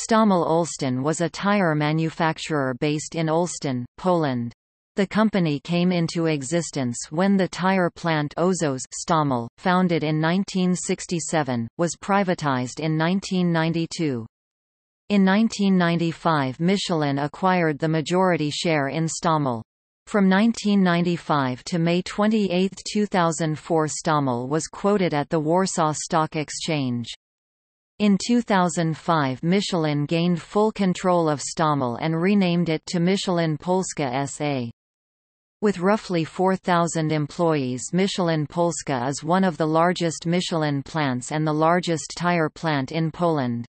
Stommel Olsten was a tire manufacturer based in Olsten, Poland. The company came into existence when the tire plant Ozos Stommel, founded in 1967, was privatized in 1992. In 1995 Michelin acquired the majority share in Stommel. From 1995 to May 28, 2004 Stommel was quoted at the Warsaw Stock Exchange. In 2005 Michelin gained full control of Stommel and renamed it to Michelin Polska S.A. With roughly 4,000 employees Michelin Polska is one of the largest Michelin plants and the largest tire plant in Poland.